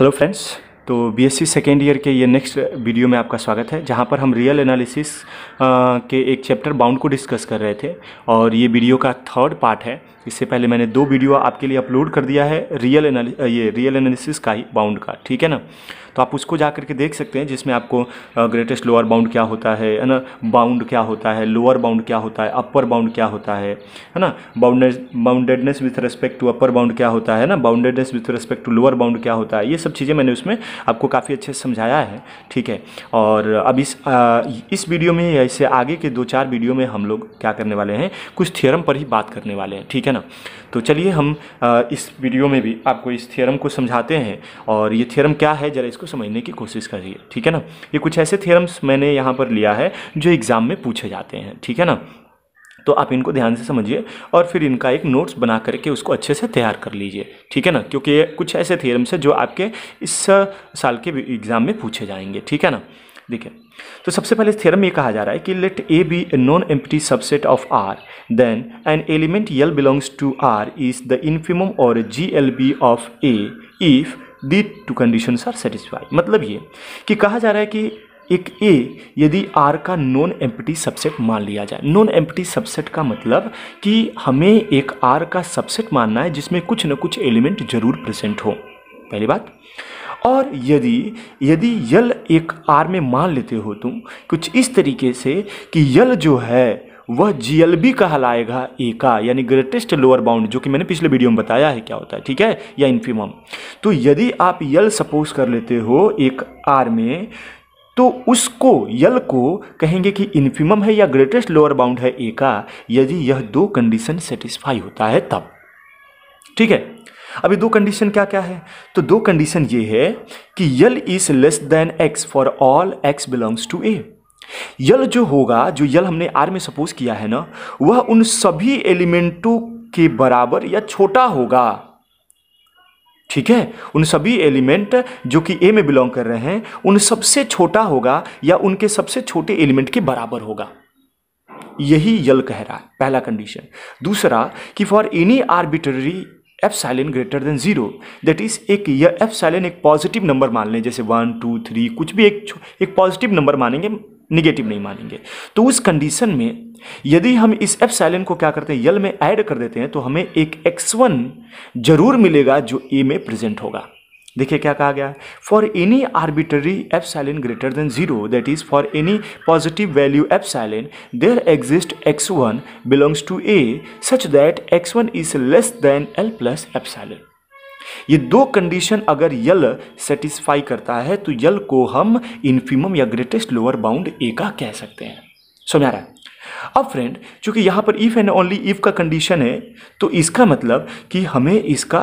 hello friends तो BSc second year के ये नेक्स्ट वीडियो में आपका स्वागत है जहाँ पर हम रियल एनालिसिस के एक चैप्टर बाउंड को डिस्कस कर रहे थे और ये वीडियो का थर्ड पार्ट है इससे पहले मैंने दो वीडियो आपके लिए अपलोड कर दिया है रियल ये रियल एनालिसिस का ही बाउंड का ठीक है ना तो आप उसको जा करके देख सकते हैं जिसमें आपको ग्रेटेस्ट लोअर बाउंड क्या होता है है ना बाउंड क्या होता है लोअर बाउंड क्या होता है अपर बाउंड क्या होता है है ना bound boundedness with respect to upper bound क्या होता है ना boundedness with respect to lower bound क्या होता है ये सब चीज़ें मैंने उसमें आपको काफ़ी अच्छे से समझाया है ठीक है और अब इस इस वीडियो में या इससे आगे के दो चार वीडियो में हम लोग क्या करने वाले हैं कुछ थियरम पर ही बात करने वाले हैं ठीक है ना तो चलिए हम इस वीडियो में भी आपको इस थियरम को समझाते हैं और ये थियरम क्या है ज़रा इसको इसको समझने की कोशिश करिए ठीक है ना ये कुछ ऐसे थियरम्स मैंने यहाँ पर लिया है जो एग्ज़ाम में पूछे जाते हैं ठीक है ना तो आप इनको ध्यान से समझिए और फिर इनका एक नोट्स बना करके उसको अच्छे से तैयार कर लीजिए ठीक है ना क्योंकि ये कुछ ऐसे थियरम्स हैं जो आपके इस साल के एग्ज़ाम में पूछे जाएंगे ठीक है ना देखिए तो सबसे पहले थ्योरम ये कहा जा रहा है कि let A be A non empty subset of R then an element L belongs to R is the infimum और G L B of A if the two conditions are satisfy मतलब ये कि कहा जा रहा है कि एक ए यदि आर का नॉन एम्पटी सबसेट मान लिया जाए नॉन एम्पटी सबसेट का मतलब कि हमें एक आर का सबसेट मानना है जिसमें कुछ न कुछ एलिमेंट जरूर प्रेजेंट हो पहली बात और यदि यदि यल एक आर में मान लेते हो तुम कुछ इस तरीके से कि यल जो है वह जीएलबी कहलाएगा ए e का यानी ग्रेटेस्ट लोअर बाउंड जो कि मैंने पिछले वीडियो में बताया है क्या होता है ठीक है या इन्फीमम तो यदि आप यल सपोज कर लेते हो एक आर में तो उसको यल को कहेंगे कि इन्फीमम है या ग्रेटेस्ट लोअर बाउंड है ए e का यदि यह दो कंडीशन सेटिस्फाई होता है तब ठीक है अभी दो कंडीशन क्या क्या है तो दो कंडीशन ये है कि L is less than x for all x belongs to A L जो होगा जो यल हमने आर में सपोज किया है ना वह उन सभी एलिमेंटों के बराबर या छोटा होगा ठीक है उन सभी एलिमेंट जो कि ए में बिलोंग कर रहे हैं उन सबसे छोटा होगा या उनके सबसे छोटे एलिमेंट के बराबर होगा यही यल कह रहा है पहला कंडीशन दूसरा कि for any arbitrary epsilon greater than zero that is एक एफ साइलेन एक पॉजिटिव नंबर मान लें जैसे वन टू थ्री कुछ भी एक एक पॉजिटिव नंबर मानेंगे निगेटिव नहीं मानेंगे तो उस कंडीशन में यदि हम इस एफ साइलेंट को क्या करते हैं यल में ऐड कर देते हैं तो हमें एक एक्स वन जरूर मिलेगा जो ए में प्रेजेंट होगा देखिए क्या कहा गया for any arbitrary epsilon greater than zero that is for any positive value epsilon there exist x one belongs to A such that x one is less than L plus epsilon ये दो condition अगर यल satisfy करता है तो यल को हम infimum या greatest lower bound ए का कह सकते हैं समझा रहा है अब फ्रेंड चूंकि यहां पर इफ़ एंड ओनली इफ़ का कंडीशन है तो इसका मतलब कि हमें इसका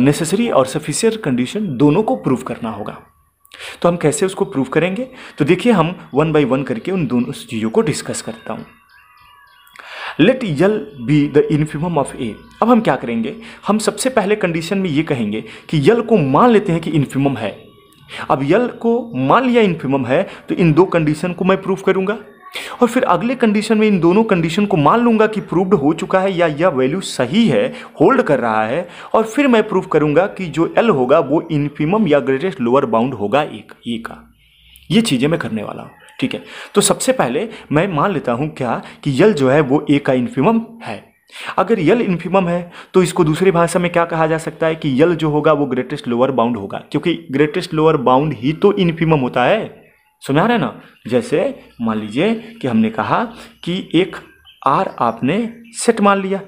नेसेसरी और सफिशियंट कंडीशन दोनों को प्रूव करना होगा तो हम कैसे उसको प्रूव करेंगे तो देखिए हम वन बाय वन करके उन दोनों चीज़ों को डिस्कस करता हूं let L be the infimum of A अब हम क्या करेंगे हम सबसे पहले कंडीशन में ये कहेंगे कि यल को मान लेते हैं कि इन्फिमम है अब यल को मान लिया इन्फीमम है तो इन दो कंडीशन को मैं प्रूफ करूंगा और फिर अगले कंडीशन में इन दोनों कंडीशन को मान लूंगा कि प्रूव्ड हो चुका है या यह वैल्यू सही है होल्ड कर रहा है और फिर मैं प्रूफ करूंगा कि जो एल होगा वो इन्फिमम या ग्रेटेस्ट लोअर बाउंड होगा एक ये का ये चीज़ें मैं करने वाला हूँ ठीक है तो सबसे पहले मैं मान लेता हूँ क्या कि यल जो है वो ए का इन्फिमम है अगर यल इन्फिमम है तो इसको दूसरी भाषा में क्या कहा जा सकता है कि यल जो होगा वो ग्रेटेस्ट लोअर बाउंड होगा क्योंकि ग्रेटेस्ट लोअर बाउंड ही तो इन्फिमम होता है समझा रहे ना जैसे मान लीजिए कि हमने कहा कि एक आर आपने सेट मान लिया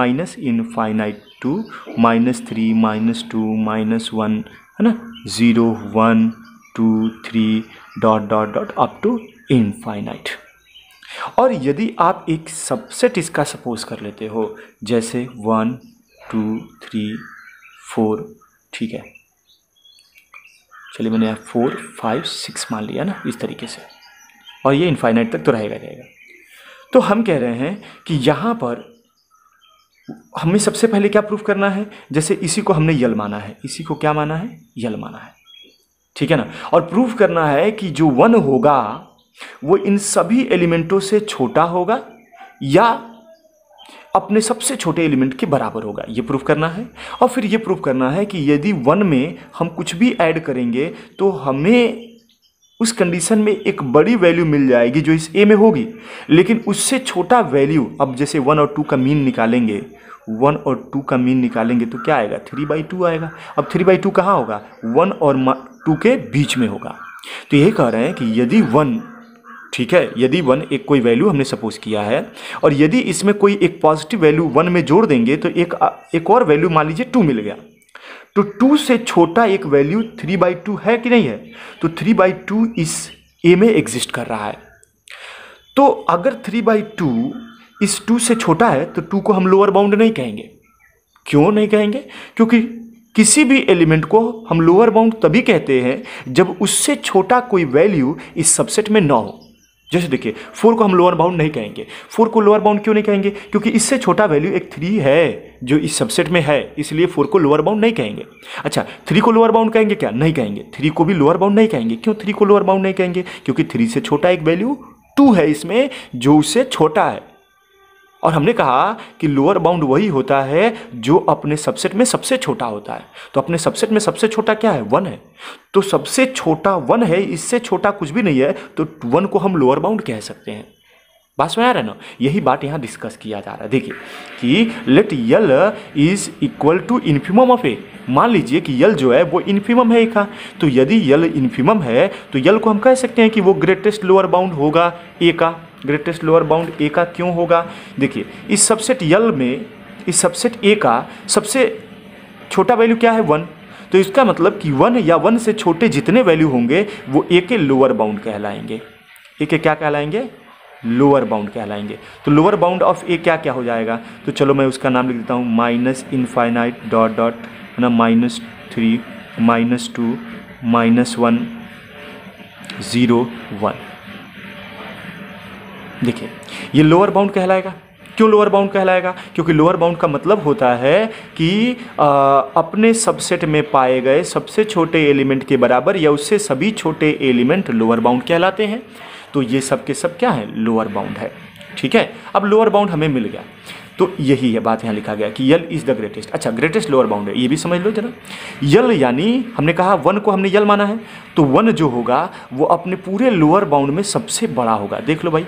minus infinite to minus three minus two minus one है ना zero one two three dot dot dot up to infinite और यदि आप एक सबसेट इसका सपोज कर लेते हो जैसे वन टू थ्री फोर ठीक है चलिए मैंने यहाँ फोर फाइव सिक्स मान लिया ना इस तरीके से और ये इनफाइनाइट तक तो रहेगा रहेगा तो हम कह रहे हैं कि यहाँ पर हमें सबसे पहले क्या प्रूफ करना है जैसे इसी को हमने यल माना है इसी को क्या माना है यल माना है ठीक है ना और प्रूफ करना है कि जो वन होगा वो इन सभी एलिमेंटों से छोटा होगा या अपने सबसे छोटे एलिमेंट के बराबर होगा ये प्रूफ करना है और फिर ये प्रूफ करना है कि यदि वन में हम कुछ भी ऐड करेंगे तो हमें उस कंडीशन में एक बड़ी वैल्यू मिल जाएगी जो इस ए में होगी लेकिन उससे छोटा वैल्यू अब जैसे वन और टू का मीन निकालेंगे वन और टू का मीन निकालेंगे तो क्या आएगा थ्री बाई टू आएगा अब थ्री बाई टू कहाँ होगा वन और टू के बीच में होगा तो यही कह रहे हैं कि यदि वन ठीक है यदि वन एक कोई वैल्यू हमने सपोज किया है और यदि इसमें कोई एक पॉजिटिव वैल्यू वन में जोड़ देंगे तो एक एक और वैल्यू मान लीजिए टू मिल गया तो टू से छोटा एक वैल्यू थ्री बाई टू है कि नहीं है तो थ्री बाई टू इस ए में एग्जिस्ट कर रहा है तो अगर थ्री बाई टू इस टू से छोटा है तो टू को हम लोअर बाउंड नहीं कहेंगे क्यों नहीं कहेंगे क्योंकि किसी भी एलिमेंट को हम लोअर बाउंड तभी कहते हैं जब उससे छोटा कोई वैल्यू इस सबसेट में ना हो जैसे देखिए फोर को हम लोअर बाउंड नहीं कहेंगे फोर को लोअर बाउंड क्यों नहीं कहेंगे क्योंकि इससे छोटा वैल्यू एक थ्री है जो इस सबसेट में है इसलिए फोर को लोअर बाउंड नहीं कहेंगे अच्छा थ्री को लोअर बाउंड कहेंगे क्या नहीं कहेंगे थ्री को भी लोअर बाउंड नहीं कहेंगे क्यों थ्री को लोअर बाउंड नहीं कहेंगे क्योंकि थ्री से छोटा एक वैल्यू टू है इसमें जो उससे छोटा है और हमने कहा कि लोअर बाउंड वही होता है जो अपने सबसेट में सबसे छोटा होता है तो अपने सबसेट में सबसे छोटा क्या है वन है तो सबसे छोटा वन है इससे छोटा कुछ भी नहीं है तो वन को हम लोअर बाउंड कह सकते हैं बात सुन आ रहा है ना यही बात यहाँ डिस्कस किया जा रहा है देखिए कि let L is equal to infimum of A मान लीजिए कि यल जो है वो इन्फीमम है का हाँ, तो यदि यल इन्फीमम है तो यल को हम कह सकते हैं कि वो ग्रेटेस्ट लोअर बाउंड होगा ए का ग्रेटेस्ट लोअर बाउंड ए का क्यों होगा देखिए इस सबसेट यल में इस सबसेट ए का सबसे छोटा वैल्यू क्या है वन तो इसका मतलब कि वन या वन से छोटे जितने वैल्यू होंगे वो ए के लोअर बाउंड कहलाएंगे ए के क्या कहलाएंगे लोअर बाउंड कहलाएंगे तो लोअर बाउंड ऑफ ए क्या क्या हो जाएगा तो चलो मैं उसका नाम लिख देता हूँ माइनस इनफाइनाइट डॉट डॉट है ना minus three minus two minus one zero one देखिए ये लोअर बाउंड कहलाएगा क्यों लोअर बाउंड कहलाएगा क्योंकि लोअर बाउंड का मतलब होता है कि आ, अपने सबसेट में पाए गए सबसे छोटे एलिमेंट के बराबर या उससे सभी छोटे एलिमेंट लोअर बाउंड कहलाते हैं तो ये सब के सब क्या है लोअर बाउंड है ठीक है अब लोअर बाउंड हमें मिल गया तो यही है बात यहाँ लिखा गया कि यल इज़ द ग्रेटेस्ट अच्छा ग्रेटेस्ट लोअर बाउंड है ये भी समझ लो जरा यल यानी हमने कहा वन को हमने यल माना है तो वन जो होगा वो अपने पूरे लोअर बाउंड में सबसे बड़ा होगा देख लो भाई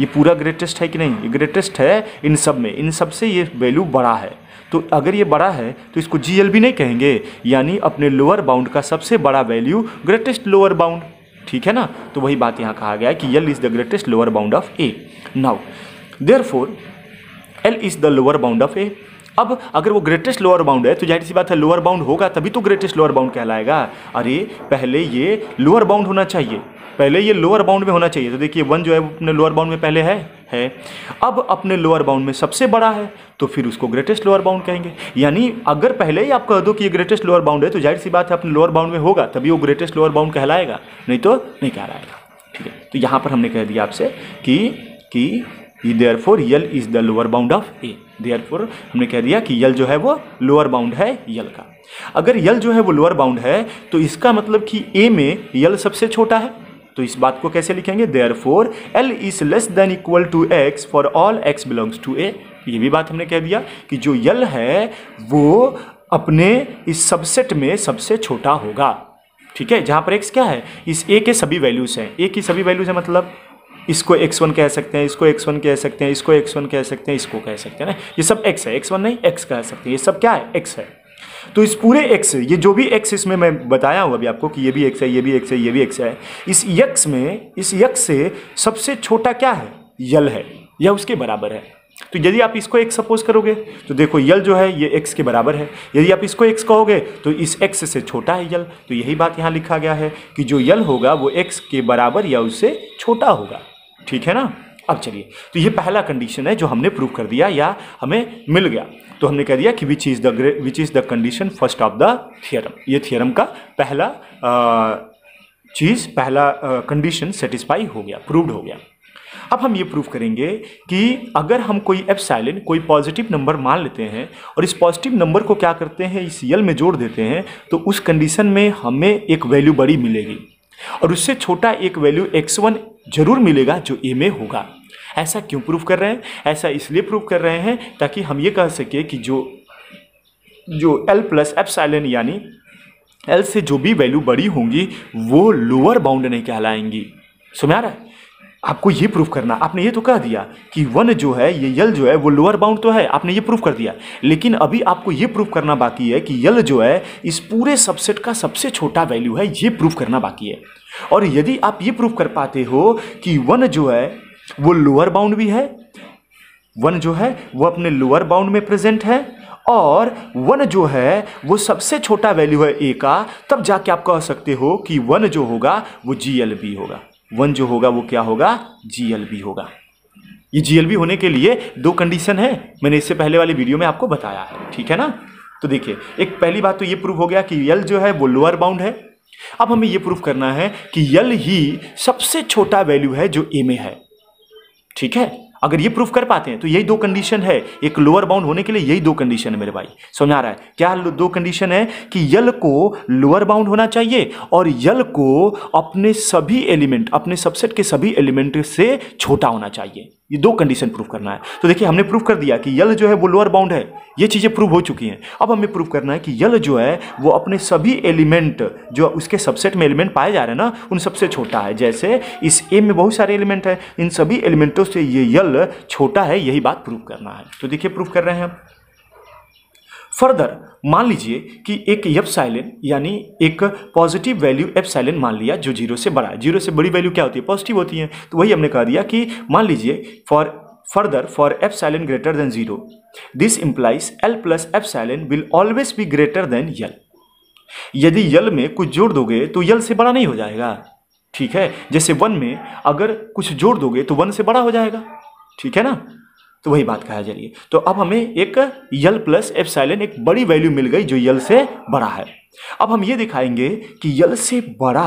ये पूरा ग्रेटेस्ट है कि नहीं ये ग्रेटेस्ट है इन सब में इन सब से ये वैल्यू बड़ा है तो अगर ये बड़ा है तो इसको जी भी नहीं कहेंगे यानी अपने लोअर बाउंड का सबसे बड़ा वैल्यू ग्रेटेस्ट लोअर बाउंड ठीक है ना तो वही बात यहाँ कहा गया है कि L is the greatest lower bound of A now therefore L is the lower bound of A अब अगर वो ग्रेटेस्ट लोअर बाउंड है तो जाहिर सी बात है लोअर बाउंड होगा तभी तो ग्रेटेस्ट लोअर बाउंड कहलाएगा अरे पहले ये लोअर बाउंड होना चाहिए पहले ये लोअर बाउंड में होना चाहिए तो देखिए वन जो है अपने लोअर बाउंड में पहले है है अब अपने लोअर बाउंड में सबसे बड़ा है तो फिर उसको ग्रेटेस्ट लोअर बाउंड कहेंगे यानी अगर पहले ही आप कह दो कि ये ग्रेटेस्ट लोअर बाउंड है तो जाहिर सी बात है अपने लोअर बाउंड में होगा तभी वो ग्रेटेस्ट लोअर बाउंड कहलाएगा नहीं तो नहीं कहलाएगा ठीक है तो यहाँ पर हमने कह दिया आपसे कि कि therefore L is the lower bound of A therefore हमने कह दिया कि यल जो है वो लोअर बाउंड है यल का अगर यल जो है वो लोअर बाउंड है तो इसका मतलब कि ए में यल सबसे छोटा है तो इस बात को कैसे लिखेंगे therefore L is less than equal to x for all x belongs to A ये भी बात हमने कह दिया कि जो यल है वो अपने इस सबसेट में सबसे छोटा होगा ठीक है जहाँ पर एक्स क्या है इस ए के सभी वैल्यूज़ हैं ए की सभी वैल्यूज़ है मतलब इसको एक्स वन कह सकते हैं इसको एक्स वन कह सकते हैं इसको एक्स वन कह सकते हैं इसको कह सकते हैं ना ये सब एक्स है एक्स वन नहीं एक्स कह सकते हैं ये सब क्या है एक्स है तो इस पूरे एक्स ये जो भी एक्स इसमें मैं बताया हूँ अभी आपको कि ये भी एक्स है ये भी एक्स है ये भी एक्स है इस यक्स में इस यक्स से सबसे छोटा क्या है यल है या उसके बराबर है तो यदि आप इसको एक्स सपोज करोगे तो देखो यल जो है ये एक्स के बराबर है यदि आप इसको एक्स कहोगे तो इस एक्स से छोटा है यल तो यही बात यहाँ लिखा गया है कि जो यल होगा वो एक्स के बराबर या उससे छोटा होगा ठीक है ना अब चलिए तो ये पहला कंडीशन है जो हमने प्रूव कर दिया या हमें मिल गया तो हमने कह दिया कि which is the which is the condition first of the theorem ये थियरम का पहला चीज़ पहला कंडीशन सेटिस्फाई हो गया प्रूव्ड हो गया अब हम ये प्रूव करेंगे कि अगर हम कोई एप्साइलिन कोई पॉजिटिव नंबर मान लेते हैं और इस पॉजिटिव नंबर को क्या करते हैं इस यल में जोड़ देते हैं तो उस कंडीशन में हमें एक वैल्यू बड़ी मिलेगी और उससे छोटा एक वैल्यू एक्स वन जरूर मिलेगा जो ए में होगा ऐसा क्यों प्रूफ कर रहे हैं ऐसा इसलिए प्रूफ कर रहे हैं ताकि हम ये कह सकें कि जो जो एल प्लस एफ साइलेंट यानी एल से जो भी वैल्यू बड़ी होंगी वो लोअर बाउंड नहीं कहलाएंगी सुन आ रहा है आपको ये प्रूफ करना आपने ये तो कह दिया कि वन जो है ये यल जो है वो लोअर बाउंड तो है आपने ये प्रूफ कर दिया लेकिन अभी आपको ये प्रूफ करना बाकी है कि यल जो है इस पूरे सबसेट का सबसे छोटा वैल्यू है ये प्रूफ करना बाकी है और यदि आप ये प्रूव कर पाते हो कि वन जो है वो लोअर बाउंड भी है वन जो है वो अपने लोअर बाउंड में प्रेजेंट है और वन जो है वो सबसे छोटा वैल्यू है ए का तब जाके आप कह सकते हो कि वन जो होगा वो जी एल बी होगा वन जो होगा वो क्या होगा जी एल बी होगा ये जी एल बी होने के लिए दो कंडीशन है मैंने इससे पहले वाली वीडियो में आपको बताया है ठीक है ना तो देखिए एक पहली बात तो ये प्रूव हो गया कि एल जो है वो लोअर बाउंड है अब हमें यह प्रूफ करना है कि यल ही सबसे छोटा वैल्यू है जो ए में है ठीक है अगर ये प्रूफ कर पाते हैं तो यही दो कंडीशन है एक लोअर बाउंड होने के लिए यही दो कंडीशन है मेरे भाई समझा रहा है क्या दो कंडीशन है कि यल को लोअर बाउंड होना चाहिए और यल को अपने सभी एलिमेंट अपने सबसेट के सभी एलिमेंट से छोटा होना चाहिए ये दो कंडीशन प्रूफ करना है तो देखिए हमने प्रूफ कर दिया कि यल जो है वो लोअर बाउंड है ये चीज़ें प्रूव हो चुकी हैं अब हमें प्रूव करना है कि यल जो है वो अपने सभी एलिमेंट जो उसके सबसेट में एलिमेंट पाए जा रहे हैं ना उन सबसे छोटा है जैसे इस ए में बहुत सारे एलिमेंट हैं इन सभी एलिमेंटों से ये यल छोटा है यही बात प्रूफ करना है तो देखिए प्रूफ कर रहे हैं हम फर्दर मान लीजिए कि एक एप्साइलन यानी एक पॉजिटिव वैल्यू एप्साइलन मान लिया जो जीरो से बड़ा है जीरो से बड़ी वैल्यू क्या होती है पॉजिटिव होती है तो वही हमने कह दिया कि मान लीजिए for further for epsilon greater than zero this implies L plus epsilon will always be greater than L यदि यल में कुछ जोड़ दोगे तो यल से बड़ा नहीं हो जाएगा ठीक है जैसे वन में अगर कुछ जोड़ दोगे तो वन से बड़ा हो जाएगा ठीक है ना तो वही बात कहा जा रही है तो अब हमें एक यल प्लस एफ साइलेंट एक बड़ी वैल्यू मिल गई जो यल से बड़ा है अब हम ये दिखाएंगे कि यल से बड़ा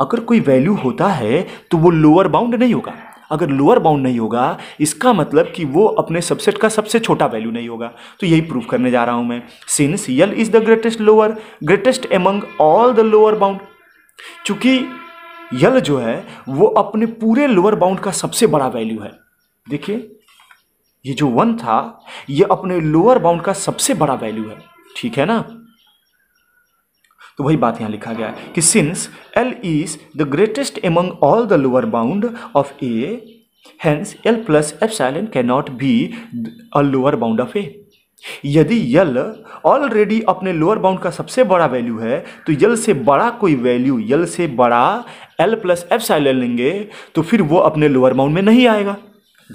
अगर कोई वैल्यू होता है तो वो लोअर बाउंड नहीं होगा अगर लोअर बाउंड नहीं होगा इसका मतलब कि वो अपने सबसेट का सबसे छोटा वैल्यू नहीं होगा तो यही प्रूव करने जा रहा हूँ मैं since L is the greatest lower greatest among all the lower bound चूँकि यल जो है वो अपने पूरे लोअर बाउंड का सबसे बड़ा वैल्यू है देखिए ये जो वन था ये अपने लोअर बाउंड का सबसे बड़ा वैल्यू है ठीक है ना तो वही बात यहां लिखा गया है कि since L is the greatest among all the lower bound of A hence L plus epsilon can not be a lower bound of A यदि यल ऑलरेडी अपने लोअर बाउंड का सबसे बड़ा वैल्यू है तो यल से बड़ा कोई वैल्यू यल से बड़ा एल प्लस एफ साइलन लेंगे तो फिर वो अपने लोअर बाउंड में नहीं आएगा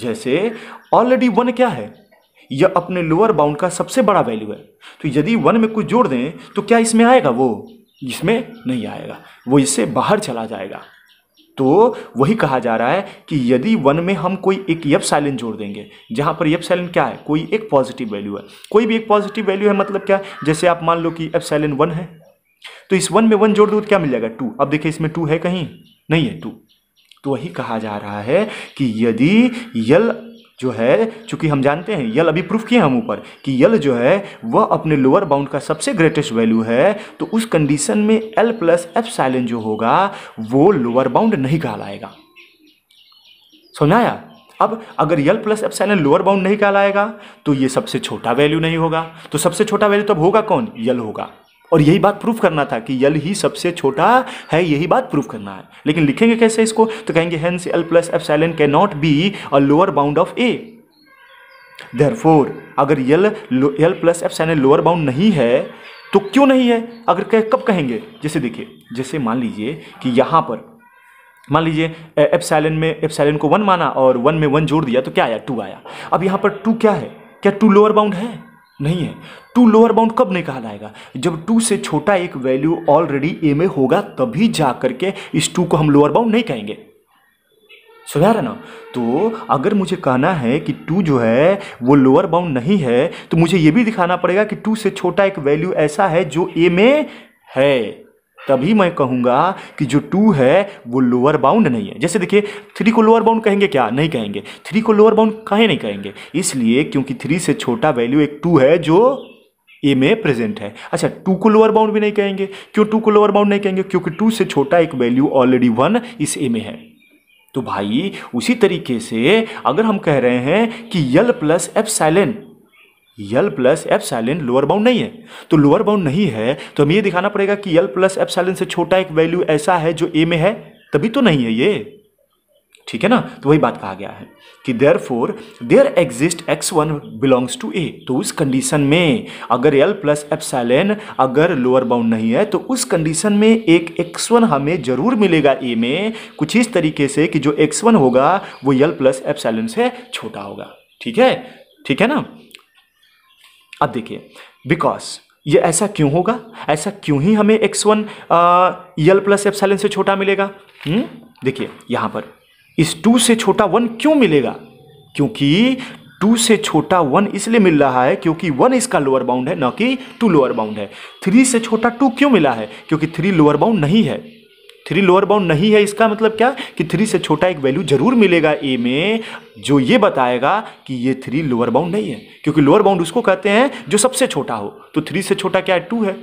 जैसे ऑलरेडी वन क्या है यह अपने लोअर बाउंड का सबसे बड़ा वैल्यू है तो यदि वन में कुछ जोड़ दें तो क्या इसमें आएगा वो इसमें नहीं आएगा वो इससे बाहर चला जाएगा तो वही कहा जा रहा है कि यदि वन में हम कोई एक यप साइलेंट जोड़ देंगे जहाँ पर यप साइलेंट क्या है कोई एक पॉजिटिव वैल्यू है कोई भी एक पॉजिटिव वैल्यू है मतलब क्या जैसे आप मान लो कि एप साइलेंट वन है तो इस वन में वन जोड़ दो तो क्या मिल जाएगा टू अब देखिए इसमें टू है कहीं नहीं है टू तो वही कहा जा रहा है कि यदि यल जो है चूंकि हम जानते हैं यल अभी प्रूफ किए हम ऊपर कि यल जो है वह अपने लोअर बाउंड का सबसे ग्रेटेस्ट वैल्यू है तो उस कंडीशन में एल प्लस एफ साइलेंट जो होगा वो लोअर बाउंड नहीं कहलाएगा समझाया अब अगर L plus epsilon lower bound नहीं कहलाएगा तो ये सबसे छोटा वैल्यू नहीं होगा तो सबसे छोटा वैल्यू तब होगा कौन यल होगा और यही बात प्रूफ करना था कि यल ही सबसे छोटा है यही बात प्रूफ करना है लेकिन लिखेंगे कैसे इसको तो कहेंगे hence L plus epsilon can not be a lower bound of A therefore अगर L L plus epsilon lower bound नहीं है तो क्यों नहीं है अगर कह कब कहेंगे जैसे देखिए जैसे मान लीजिए कि यहाँ पर मान लीजिए एफ एप्साइलन में एफ एप्साइलन को वन माना और वन में वन जोड़ दिया तो क्या आया टू आया अब यहाँ पर टू क्या है क्या टू लोअर बाउंड है नहीं है टू लोअर बाउंड कब नहीं कहा जाएगा जब टू से छोटा एक वैल्यू ऑलरेडी ए में होगा तभी जा करके इस टू को हम लोअर बाउंड नहीं कहेंगे सुधार रहे ना तो अगर मुझे कहना है कि टू जो है वो लोअर बाउंड नहीं है तो मुझे ये भी दिखाना पड़ेगा कि टू से छोटा एक वैल्यू ऐसा है जो ए में है तभी मैं कहूँगा कि जो टू है वो लोअर बाउंड नहीं है जैसे देखिए थ्री को लोअर बाउंड कहेंगे क्या नहीं कहेंगे थ्री को लोअर बाउंड कहे नहीं कहेंगे इसलिए क्योंकि थ्री से छोटा वैल्यू एक टू है जो ए में प्रेजेंट है अच्छा टू को लोअर बाउंड भी नहीं कहेंगे क्यों टू को लोअर बाउंड नहीं कहेंगे क्योंकि टू से छोटा एक वैल्यू ऑलरेडी वन इस ए में है तो भाई उसी तरीके से अगर हम कह रहे हैं कि L plus epsilon L plus epsilon lower bound नहीं है तो लोअर बाउंड नहीं है तो हमें ये दिखाना पड़ेगा कि यल प्लस एफ साइलेंट से छोटा एक वैल्यू ऐसा है जो ए में है तभी तो नहीं है ये ठीक है ना तो वही बात कहा गया है कि therefore there exist x one belongs to A तो उस कंडीशन में अगर एल प्लस एफ साइलेन अगर लोअर बाउंड नहीं है तो उस कंडीशन में एक एक्स वन हमें जरूर मिलेगा ए में कुछ इस तरीके से कि जो एक्स वन होगा वो एल प्लस एफ साइलेन से छोटा होगा ठीक है ठीक है ना अब देखिए बिकॉज ये ऐसा क्यों होगा ऐसा क्यों ही हमें X one L plus F से छोटा मिलेगा हम्म, देखिए यहां पर इस टू से छोटा वन क्यों मिलेगा क्योंकि टू से छोटा वन इसलिए मिल रहा है क्योंकि वन इसका लोअर बाउंड है ना कि टू लोअर बाउंड है थ्री से छोटा टू क्यों मिला है क्योंकि थ्री लोअर बाउंड नहीं है थ्री लोअर बाउंड नहीं है इसका मतलब क्या कि थ्री से छोटा एक वैल्यू जरूर मिलेगा ए में जो ये बताएगा कि ये थ्री लोअर बाउंड नहीं है क्योंकि लोअर बाउंड उसको कहते हैं जो सबसे छोटा हो तो थ्री से छोटा क्या है टू है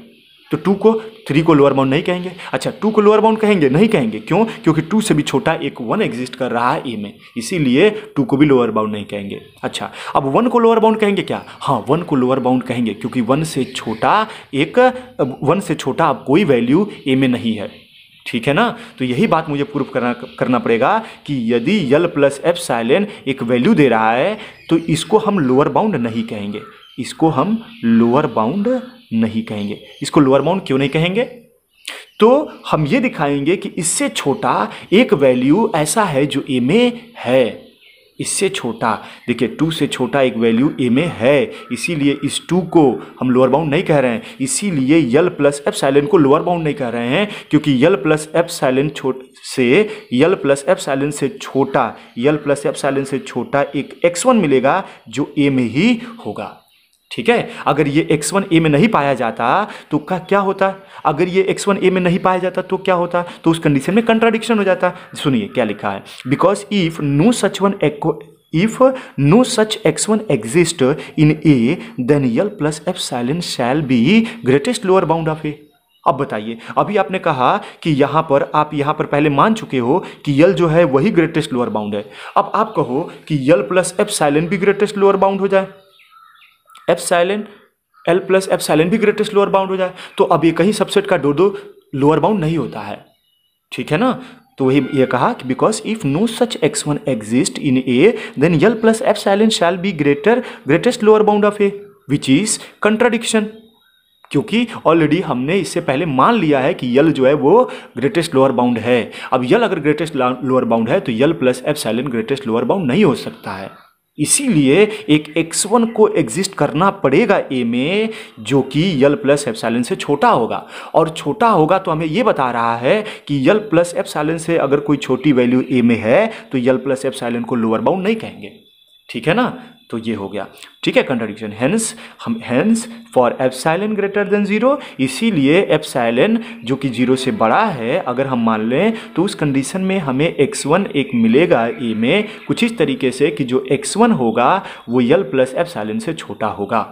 तो टू को थ्री को लोअर बाउंड नहीं कहेंगे अच्छा टू को लोअर बाउंड कहेंगे नहीं कहेंगे क्यों क्योंकि टू से भी छोटा एक वन एग्जिस्ट कर रहा है ए में इसीलिए टू को भी लोअर बाउंड नहीं कहेंगे अच्छा अब वन को लोअर बाउंड कहेंगे क्या हाँ वन को लोअर बाउंड कहेंगे क्योंकि वन से छोटा एक वन से छोटा अब कोई वैल्यू ए में नहीं है ठीक है ना तो यही बात मुझे प्रूव करना करना पड़ेगा कि यदि यल प्लस एफ साइलेन एक वैल्यू दे रहा है तो इसको हम लोअर बाउंड नहीं कहेंगे इसको हम लोअर बाउंड नहीं कहेंगे इसको लोअर बाउंड क्यों नहीं कहेंगे तो हम ये दिखाएंगे कि इससे छोटा एक वैल्यू ऐसा है जो ए में है इससे छोटा देखिए टू से छोटा एक वैल्यू ए में है इसीलिए इस टू को हम लोअर बाउंड नहीं कह रहे हैं इसीलिए यल प्लस एफ साइलेंट को लोअर बाउंड नहीं कह रहे हैं क्योंकि यल प्लस एफ साइलेंट छोट से यल प्लस एफ साइलेंट से छोटा यल प्लस एफ साइलेंट से छोटा एक एक्स वन मिलेगा जो ए में ही होगा ठीक है अगर ये एक्स वन ए में नहीं पाया जाता तो का क्या होता अगर ये एक्स वन ए में नहीं पाया जाता तो क्या होता तो उस कंडीशन में कंट्राडिक्शन हो जाता सुनिए क्या लिखा है because if no such one if no such x1 in in a then plus plus epsilon shall be greatest lower bound of a अब बताइए अभी आपने कहा कि यहाँ पर आप यहाँ पर पहले मान चुके हो कि यल जो है वही ग्रेटेस्ट लोअर बाउंड है अब आप कहो कि यल प्लस एफ साइलेंट भी ग्रेटेस्ट लोअर बाउंड हो जाए एप्साइलन एल प्लस साइलेंट भी ग्रेटेस्ट लोअर बाउंड हो जाए तो अब ये कहीं सबसेट का डो दो लोअर बाउंड नहीं होता है ठीक है ना तो वही ये कहा कि because if no such X one exist in A then L plus epsilon shall be greater greatest lower bound of A which is contradiction क्योंकि ऑलरेडी हमने इससे पहले मान लिया है कि यल जो है वो ग्रेटेस्ट लोअर बाउंड है अब यल अगर ग्रेटेस्ट लोअर बाउंड है तो L plus epsilon greatest lower bound नहीं हो सकता है इसीलिए एक एक्स वन को एग्जिस्ट करना पड़ेगा ए में जो कि यल प्लस एप्साइलन से छोटा होगा और छोटा होगा तो हमें यह बता रहा है कि यल प्लस एप्साइलन से अगर कोई छोटी वैल्यू ए में है तो यल प्लस एप्साइलन को लोअर बाउंड नहीं कहेंगे ठीक है ना तो ये हो गया ठीक है कंट्रोडिक्शन हैंस हम hence for epsilon greater than zero इसीलिए एप्साइलन जो कि जीरो से बड़ा है अगर हम मान लें तो उस कंडीशन में हमें एक्स वन एक मिलेगा ए में कुछ इस तरीके से कि जो एक्स वन होगा वो यल प्लस एप्साइलन से छोटा होगा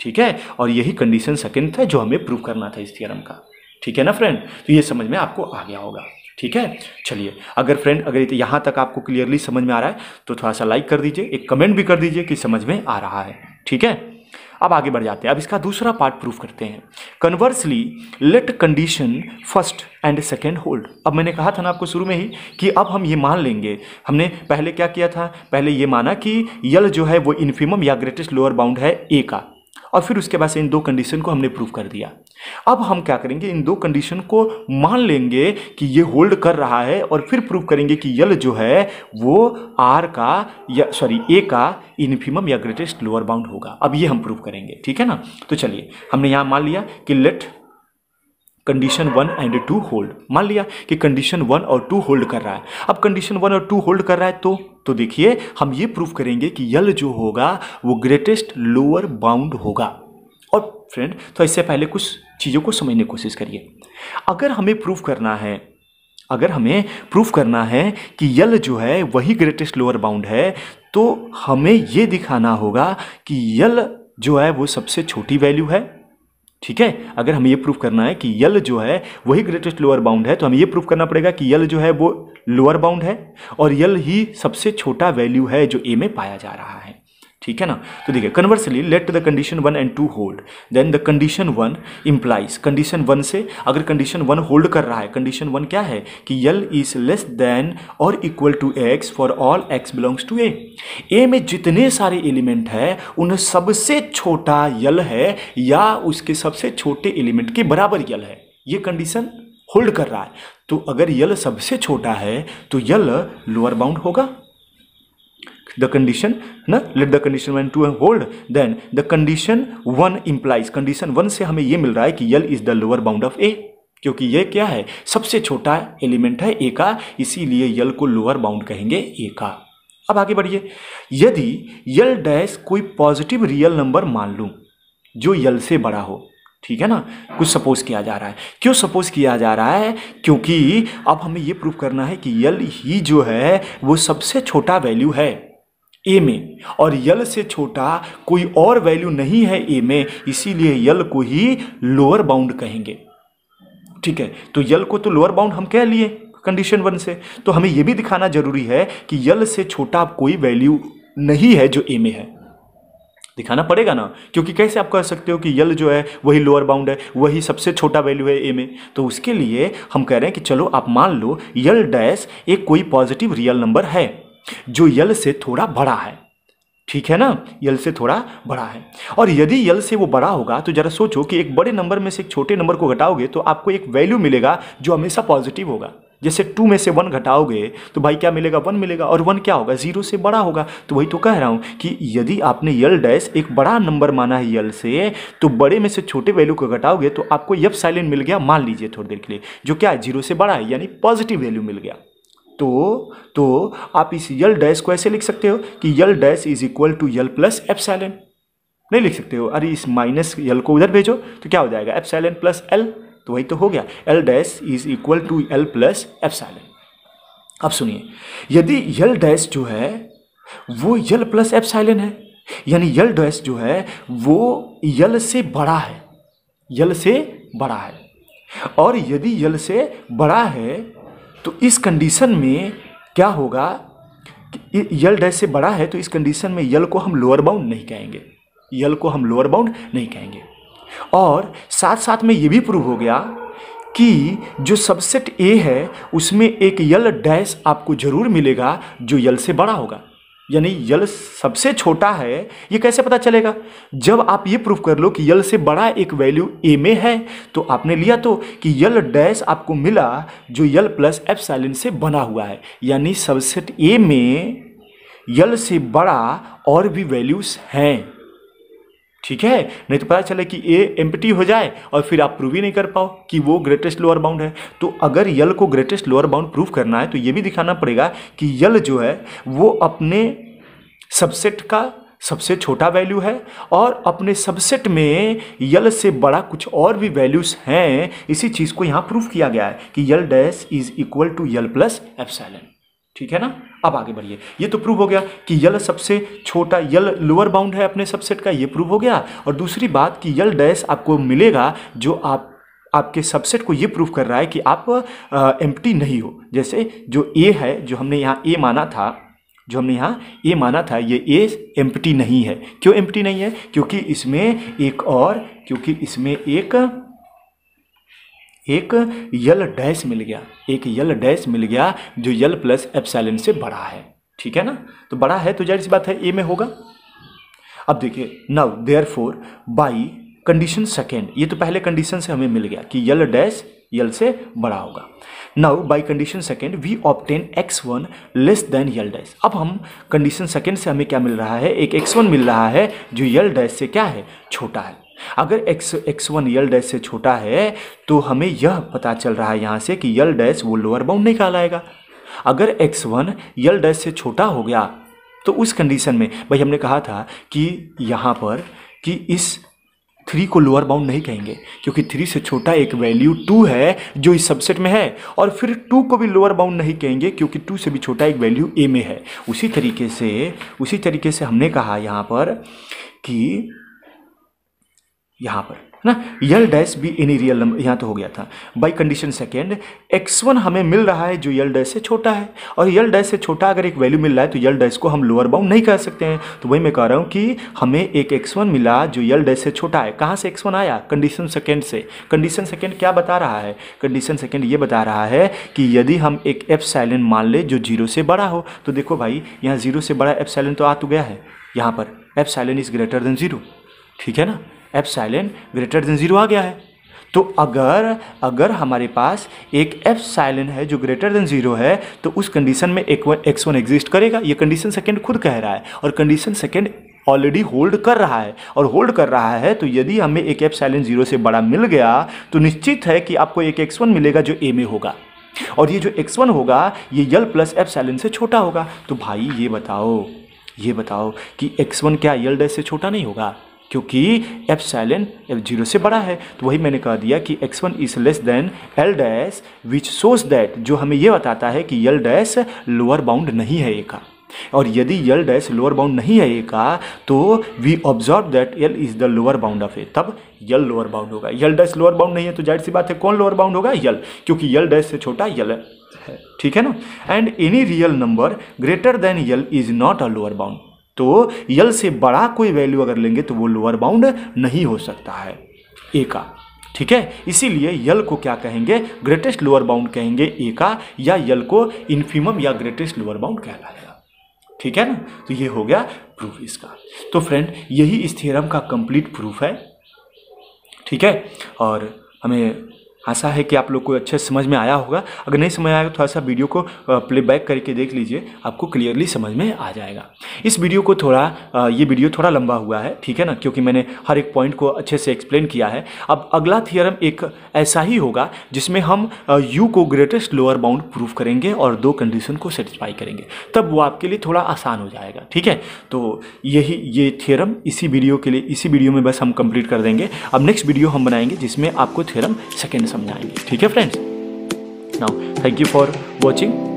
ठीक है और यही कंडीशन सेकेंड था जो हमें प्रूव करना था इस थियरम का ठीक है ना फ्रेंड तो ये समझ में आपको आ गया होगा ठीक है चलिए अगर फ्रेंड अगर तो यहाँ तक आपको क्लियरली समझ में आ रहा है तो थोड़ा सा लाइक कर दीजिए एक कमेंट भी कर दीजिए कि समझ में आ रहा है ठीक है अब आगे बढ़ जाते हैं अब इसका दूसरा पार्ट प्रूफ करते हैं conversely let condition first and second hold अब मैंने कहा था ना आपको शुरू में ही कि अब हम ये मान लेंगे हमने पहले क्या किया था पहले ये माना कि यल जो है वो इन्फीमम या ग्रेटेस्ट लोअर बाउंड है ए का और फिर उसके बाद से इन दो कंडीशन को हमने प्रूव कर दिया अब हम क्या करेंगे इन दो कंडीशन को मान लेंगे कि ये होल्ड कर रहा है और फिर प्रूव करेंगे कि यल जो है वो आर का या सॉरी ए का इनफिमम या ग्रेटेस्ट लोअर बाउंड होगा अब ये हम प्रूव करेंगे ठीक है ना तो चलिए हमने यहाँ मान लिया कि let condition one and two hold मान लिया कि कंडीशन वन और टू होल्ड कर रहा है अब कंडीशन वन और टू होल्ड कर रहा है तो तो देखिए हम ये प्रूफ करेंगे कि यल जो होगा वो ग्रेटेस्ट लोअर बाउंड होगा और फ्रेंड तो इससे पहले कुछ चीज़ों को समझने की कोशिश करिए अगर हमें प्रूफ करना है अगर हमें प्रूफ करना है कि यल जो है वही ग्रेटेस्ट लोअर बाउंड है तो हमें ये दिखाना होगा कि यल जो है वो सबसे छोटी वैल्यू है ठीक है अगर हमें ये प्रूफ करना है कि यल जो है वही ग्रेटेस्ट लोअर बाउंड है तो हमें ये प्रूफ करना पड़ेगा कि यल जो है वो लोअर बाउंड है और यल ही सबसे छोटा वैल्यू है जो ए में पाया जा रहा है ठीक है ना तो देखिए conversely let the condition one and two hold then the condition one implies condition one से अगर कंडीशन वन होल्ड कर रहा है कंडीशन वन क्या है कि यल इज लेस देन और equal to x for all x belongs to A A में जितने सारे एलिमेंट है उन सबसे छोटा यल है या उसके सबसे छोटे एलिमेंट के बराबर यल है ये कंडीशन होल्ड कर रहा है तो अगर यल सबसे छोटा है तो यल लोअर बाउंड होगा the condition ना let the condition one two hold then the condition one implies condition one से हमें ये मिल रहा है कि L is the lower bound of A क्योंकि ये क्या है सबसे छोटा एलिमेंट है ए का इसीलिए यल को लोअर बाउंड कहेंगे ए का अब आगे बढ़िए यदि यल डैश कोई पॉजिटिव रियल नंबर मान लूँ जो यल से बड़ा हो ठीक है ना कुछ सपोज किया जा रहा है क्यों सपोज किया जा रहा है क्योंकि अब हमें ये प्रूव करना है कि यल ही जो है वो सबसे छोटा वैल्यू है ए में और यल से छोटा कोई और वैल्यू नहीं है ए में इसीलिए यल को ही लोअर बाउंड कहेंगे ठीक है तो यल को तो लोअर बाउंड हम कह लिए कंडीशन वन से तो हमें यह भी दिखाना जरूरी है कि यल से छोटा कोई वैल्यू नहीं है जो ए में है दिखाना पड़ेगा ना क्योंकि कैसे आप कह सकते हो कि यल जो है वही लोअर बाउंड है वही सबसे छोटा वैल्यू है ए में तो उसके लिए हम कह रहे हैं कि चलो आप मान लो यल डैश एक कोई पॉजिटिव रियल नंबर है जो यल से थोड़ा बड़ा है ठीक है ना यल से थोड़ा बड़ा है और यदि यल से वो बड़ा होगा तो ज़रा सोचो कि एक बड़े नंबर में से एक छोटे नंबर को घटाओगे तो आपको एक वैल्यू मिलेगा जो हमेशा पॉजिटिव होगा जैसे टू में से वन घटाओगे तो भाई क्या मिलेगा वन मिलेगा और वन क्या होगा जीरो से बड़ा होगा तो वही तो कह रहा हूँ कि यदि आपने यल डैश एक बड़ा नंबर माना है यल से तो बड़े में से छोटे वैल्यू को घटाओगे तो आपको यब साइलेंट मिल गया मान लीजिए थोड़ी देर के लिए जो क्या है जीरो से बड़ा है यानी पॉजिटिव वैल्यू मिल गया तो तो आप इस यल डैश को ऐसे लिख सकते हो कि L dash is equal to L plus epsilon नहीं लिख सकते हो अरे इस माइनस यल को उधर भेजो तो क्या हो जाएगा एप्सैलन प्लस एल तो वही तो हो गया L dash is equal to L plus epsilon अब सुनिए यदि यल डैश जो है वो यल प्लस एप्सैलन है यानी यल डैश जो है वो यल से बड़ा है यल से बड़ा है और यदि यल से बड़ा है तो इस कंडीशन में क्या होगा कि यल डैश से बड़ा है तो इस कंडीशन में यल को हम लोअर बाउंड नहीं कहेंगे यल को हम लोअर बाउंड नहीं कहेंगे और साथ साथ में ये भी प्रूव हो गया कि जो सबसेट ए है उसमें एक यल डैश आपको ज़रूर मिलेगा जो यल से बड़ा होगा यानी यल सबसे छोटा है ये कैसे पता चलेगा जब आप ये प्रूफ कर लो कि यल से बड़ा एक वैल्यू ए में है तो आपने लिया तो कि यल डैश आपको मिला जो यल प्लस एफ सैलिन से बना हुआ है यानी सबसेट ए में यल से बड़ा और भी वैल्यूज़ हैं ठीक है नहीं तो पता चले कि ए एम्पटी हो जाए और फिर आप प्रूव ही नहीं कर पाओ कि वो ग्रेटेस्ट लोअर बाउंड है तो अगर यल को ग्रेटेस्ट लोअर बाउंड प्रूव करना है तो ये भी दिखाना पड़ेगा कि यल जो है वो अपने सबसेट का सबसे छोटा वैल्यू है और अपने सबसेट में यल से बड़ा कुछ और भी वैल्यूज़ हैं इसी चीज़ को यहाँ प्रूव किया गया है कि L dash is equal to L plus epsilon ठीक है ना अब आगे बढ़िए ये तो प्रूव हो गया कि यल सबसे छोटा यल लोअर बाउंड है अपने सबसेट का ये प्रूव हो गया और दूसरी बात कि यल डैश आपको मिलेगा जो आप आपके सबसेट को ये प्रूव कर रहा है कि आप एम नहीं हो जैसे जो ए है जो हमने यहाँ ए माना था जो हमने यहाँ ए माना था ये ए एम नहीं है क्यों एम नहीं है क्योंकि इसमें एक और क्योंकि इसमें एक एक यल डैश मिल गया एक यल डैश मिल गया जो यल प्लस एप्सैलिन से बड़ा है ठीक है ना तो बड़ा है तो जाहिर सी बात है ए में होगा अब देखिए now therefore by condition second ये तो पहले कंडीशन से हमें मिल गया कि यल डैश यल से बड़ा होगा now by condition second we obtain X one less than L dash अब हम कंडीशन सेकेंड से हमें क्या मिल रहा है एक एक्स वन मिल रहा है जो यल डैश से क्या है छोटा है अगर X X one L dash से छोटा है तो हमें यह पता चल रहा है यहाँ से कि यल डैश वो लोअर बाउंड नहीं कहलाएगा अगर एक्स वन यल डैश से छोटा हो गया तो उस कंडीशन में भाई हमने कहा था कि यहाँ पर कि इस थ्री को लोअर बाउंड नहीं कहेंगे क्योंकि थ्री से छोटा एक वैल्यू टू है जो इस सबसेट में है और फिर टू को भी लोअर बाउंड नहीं कहेंगे क्योंकि टू से भी छोटा एक वैल्यू ए में है उसी तरीके से उसी तरीके से हमने कहा यहाँ पर कि यहाँ पर है ना यल डैश भी एनी रियल नंबर यहाँ तो हो गया था by condition second X one हमें मिल रहा है जो यल डैश से छोटा है और यल डैश से छोटा अगर एक वैल्यू मिल रहा है तो यल डैश को हम लोअर बाउंड नहीं कह सकते हैं तो वही मैं कह रहा हूँ कि हमें एक एक्स वन मिला जो यल डैश से छोटा है कहाँ से एक्स वन आया कंडीशन सेकेंड से कंडीशन सेकेंड क्या बता रहा है कंडीशन सेकेंड ये बता रहा है कि यदि हम एक एफ साइलेंट मान लें जो जीरो से बड़ा हो तो देखो भाई यहाँ जीरो से बड़ा एफ साइलेंट तो आ तो गया है यहाँ पर epsilon is greater than zero ठीक है ना साइलेंट ग्रेटर देन ज़ीरो आ गया है तो अगर अगर हमारे पास एक एफ साइलन है जो ग्रेटर देन ज़ीरो है तो उस कंडीशन में एक वन एक्स वन एग्जिस्ट करेगा ये कंडीशन सेकंड खुद कह रहा है और कंडीशन सेकंड ऑलरेडी होल्ड कर रहा है और होल्ड कर रहा है तो यदि हमें एक एफ साइलेंट जीरो से बड़ा मिल गया तो निश्चित है कि आपको एक एक्स वन मिलेगा जो ए में होगा और ये जो एक्स वन होगा ये यल प्लस एफ साइलेंट से छोटा होगा तो भाई ये बताओ ये बताओ कि एक्स वन क्या यल डैश से छोटा नहीं होगा क्योंकि एफ साइलेंट एफ जीरो से बड़ा है तो वही मैंने कह दिया कि X one is less than L dash which shows that जो हमें यह बताता है कि यल डैश लोअर बाउंड नहीं है एक का और यदि यल डैश लोअर बाउंड नहीं है एक का तो we observe that L is the lower bound of A तब यल लोअर बाउंड होगा यल डैश लोअर बाउंड नहीं है तो जाहिर सी बात है कौन लोअर बाउंड होगा यल क्योंकि यल डैश से छोटा यल है ठीक है ना and any real number greater than L is not a lower bound तो यल से बड़ा कोई वैल्यू अगर लेंगे तो वो लोअर बाउंड नहीं हो सकता है ए का ठीक है इसीलिए यल को क्या कहेंगे ग्रेटेस्ट लोअर बाउंड कहेंगे ए का या यल को इन्फीमम या ग्रेटेस्ट लोअर बाउंड कहलाएगा ठीक है ना तो ये हो गया प्रूफ इसका तो फ्रेंड यही इस थ्योरम का कंप्लीट प्रूफ है ठीक है और हमें आशा है कि आप लोग को अच्छे समझ में आया होगा अगर नहीं समझ आएगा तो थोड़ा सा वीडियो को प्लेबैक करके देख लीजिए आपको क्लियरली समझ में आ जाएगा इस वीडियो को थोड़ा ये वीडियो थोड़ा लंबा हुआ है ठीक है ना क्योंकि मैंने हर एक पॉइंट को अच्छे से एक्सप्लेन किया है अब अगला थियरम एक ऐसा ही होगा जिसमें हम यू को ग्रेटेस्ट लोअर बाउंड प्रूफ करेंगे और दो कंडीशन को सेटिस्फाई करेंगे तब वो आपके लिए थोड़ा आसान हो जाएगा ठीक है तो यही ये थियरम इसी वीडियो के लिए इसी वीडियो में बस हम कंप्लीट कर देंगे अब नेक्स्ट वीडियो हम बनाएंगे जिसमें आपको थियरम सेकेंड समझाएंगे ठीक है friends now thank you for watching